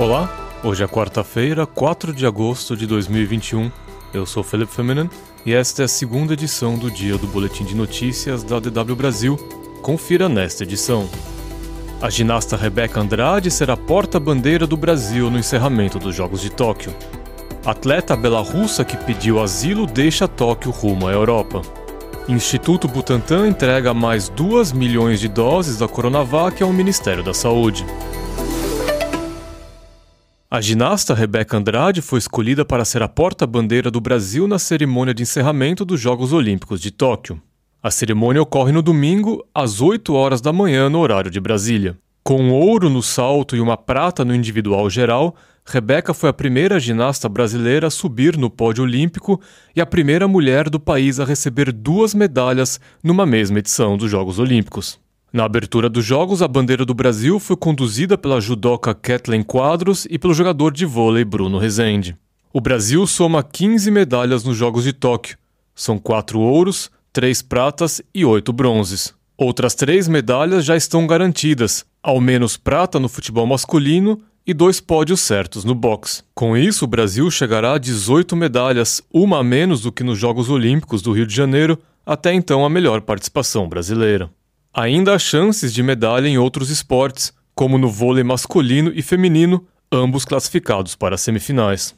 Olá, hoje é quarta-feira, 4 de agosto de 2021. Eu sou Felipe Feminen e esta é a segunda edição do Dia do Boletim de Notícias da DW Brasil. Confira nesta edição. A ginasta Rebeca Andrade será porta-bandeira do Brasil no encerramento dos Jogos de Tóquio. Atleta belarussa que pediu asilo deixa Tóquio rumo à Europa. Instituto Butantan entrega mais 2 milhões de doses da Coronavac ao Ministério da Saúde. A ginasta Rebeca Andrade foi escolhida para ser a porta-bandeira do Brasil na cerimônia de encerramento dos Jogos Olímpicos de Tóquio. A cerimônia ocorre no domingo, às 8 horas da manhã, no horário de Brasília. Com ouro no salto e uma prata no individual geral, Rebeca foi a primeira ginasta brasileira a subir no pódio olímpico e a primeira mulher do país a receber duas medalhas numa mesma edição dos Jogos Olímpicos. Na abertura dos jogos, a bandeira do Brasil foi conduzida pela judoca Kathleen Quadros e pelo jogador de vôlei Bruno Rezende. O Brasil soma 15 medalhas nos Jogos de Tóquio. São quatro ouros, três pratas e oito bronzes. Outras três medalhas já estão garantidas, ao menos prata no futebol masculino e dois pódios certos no boxe. Com isso, o Brasil chegará a 18 medalhas, uma a menos do que nos Jogos Olímpicos do Rio de Janeiro, até então a melhor participação brasileira. Ainda há chances de medalha em outros esportes, como no vôlei masculino e feminino, ambos classificados para as semifinais.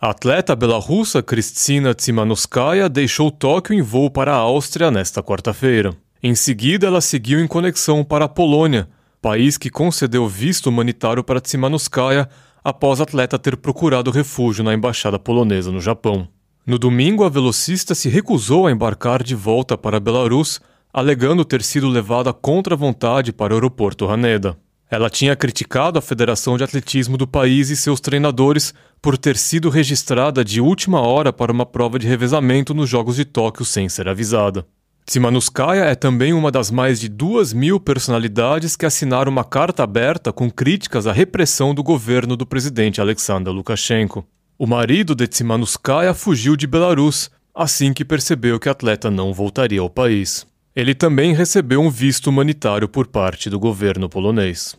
A atleta belarussa Kristina Tsimanouskaya deixou Tóquio em voo para a Áustria nesta quarta-feira. Em seguida, ela seguiu em conexão para a Polônia, país que concedeu visto humanitário para Tsimanouskaya após a atleta ter procurado refúgio na embaixada polonesa no Japão. No domingo, a velocista se recusou a embarcar de volta para Belarus, alegando ter sido levada contra a vontade para o aeroporto Haneda. Ela tinha criticado a Federação de Atletismo do país e seus treinadores por ter sido registrada de última hora para uma prova de revezamento nos Jogos de Tóquio sem ser avisada. Tsimanuskaya é também uma das mais de duas mil personalidades que assinaram uma carta aberta com críticas à repressão do governo do presidente Alexander Lukashenko. O marido de Tsimanuskaya fugiu de Belarus assim que percebeu que a atleta não voltaria ao país. Ele também recebeu um visto humanitário por parte do governo polonês.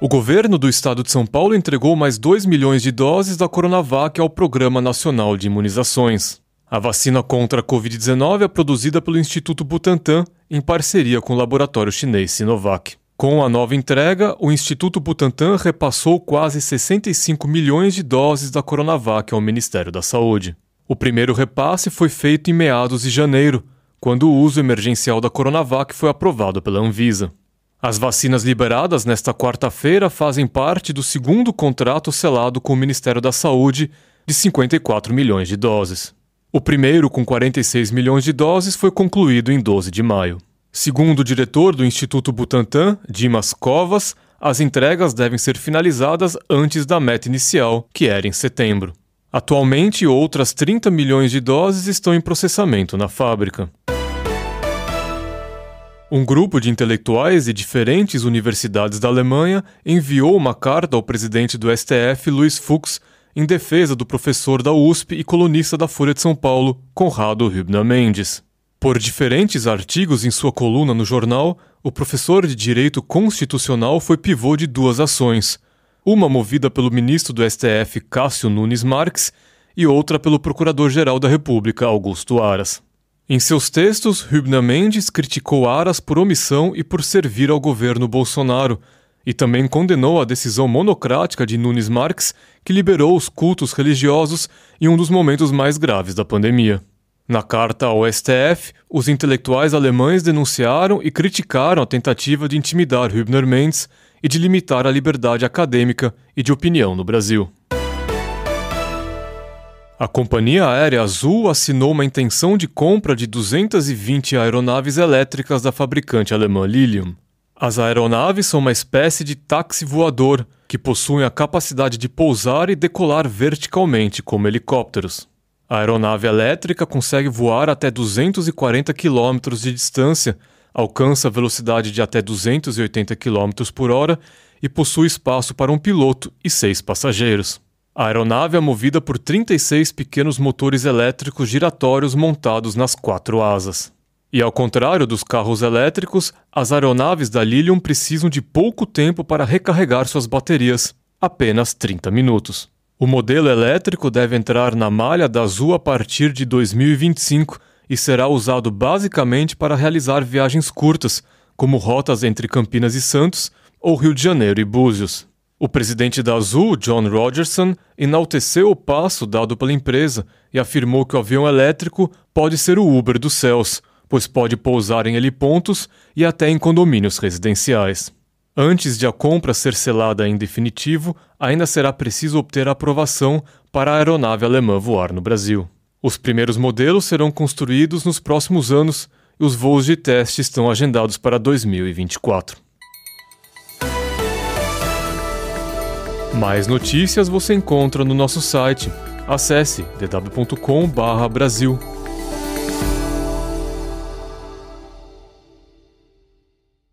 O governo do estado de São Paulo entregou mais 2 milhões de doses da Coronavac ao Programa Nacional de Imunizações. A vacina contra a Covid-19 é produzida pelo Instituto Butantan em parceria com o laboratório chinês Sinovac. Com a nova entrega, o Instituto Butantan repassou quase 65 milhões de doses da Coronavac ao Ministério da Saúde. O primeiro repasse foi feito em meados de janeiro, quando o uso emergencial da Coronavac foi aprovado pela Anvisa. As vacinas liberadas nesta quarta-feira fazem parte do segundo contrato selado com o Ministério da Saúde de 54 milhões de doses. O primeiro, com 46 milhões de doses, foi concluído em 12 de maio. Segundo o diretor do Instituto Butantan, Dimas Covas, as entregas devem ser finalizadas antes da meta inicial, que era em setembro. Atualmente, outras 30 milhões de doses estão em processamento na fábrica. Um grupo de intelectuais de diferentes universidades da Alemanha enviou uma carta ao presidente do STF, Luiz Fuchs, em defesa do professor da USP e colunista da Folha de São Paulo, Conrado Hübner Mendes. Por diferentes artigos em sua coluna no jornal, o professor de Direito Constitucional foi pivô de duas ações: uma movida pelo ministro do STF Cássio Nunes Marques e outra pelo Procurador-Geral da República Augusto Aras. Em seus textos, Rubna Mendes criticou Aras por omissão e por servir ao governo Bolsonaro, e também condenou a decisão monocrática de Nunes Marques, que liberou os cultos religiosos em um dos momentos mais graves da pandemia. Na carta ao STF, os intelectuais alemães denunciaram e criticaram a tentativa de intimidar Hübner Mendes e de limitar a liberdade acadêmica e de opinião no Brasil. A Companhia Aérea Azul assinou uma intenção de compra de 220 aeronaves elétricas da fabricante alemã Lilium. As aeronaves são uma espécie de táxi voador que possuem a capacidade de pousar e decolar verticalmente como helicópteros. A aeronave elétrica consegue voar até 240 km de distância, alcança velocidade de até 280 km por hora e possui espaço para um piloto e seis passageiros. A aeronave é movida por 36 pequenos motores elétricos giratórios montados nas quatro asas. E ao contrário dos carros elétricos, as aeronaves da Lilium precisam de pouco tempo para recarregar suas baterias, apenas 30 minutos. O modelo elétrico deve entrar na malha da Azul a partir de 2025 e será usado basicamente para realizar viagens curtas, como rotas entre Campinas e Santos ou Rio de Janeiro e Búzios. O presidente da Azul, John Rogerson, enalteceu o passo dado pela empresa e afirmou que o avião elétrico pode ser o Uber dos céus, pois pode pousar em helipontos e até em condomínios residenciais. Antes de a compra ser selada em definitivo, ainda será preciso obter aprovação para a aeronave alemã voar no Brasil. Os primeiros modelos serão construídos nos próximos anos e os voos de teste estão agendados para 2024. Mais notícias você encontra no nosso site. Acesse dw.com/brasil.